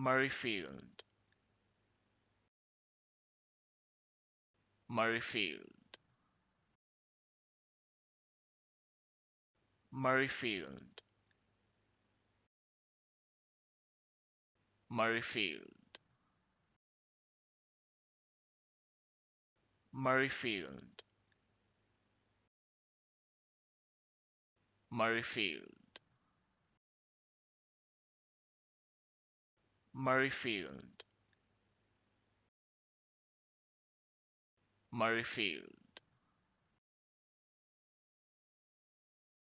Murrayfield Murrayfield Murrayfield Murrayfield Murrayfield Murrayfield Murrayfield Murrayfield